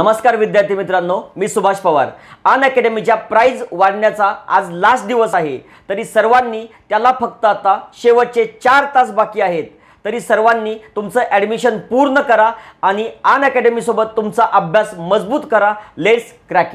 नमस्कार विद्यार्थी मित्रांनो मी सुभाष पवार अन अकॅडमीच्या प्राईज वाढण्याचा आज लास्ट दिवस आहे तरी सर्वांनी त्याला फक्त आता शेवटचे चार तास बाकी आहेत तरी सर्वांनी तुमचं ॲडमिशन पूर्ण करा आणि अन अकॅडमीसोबत तुमचा अभ्यास मजबूत करा लेट्स क्रॅक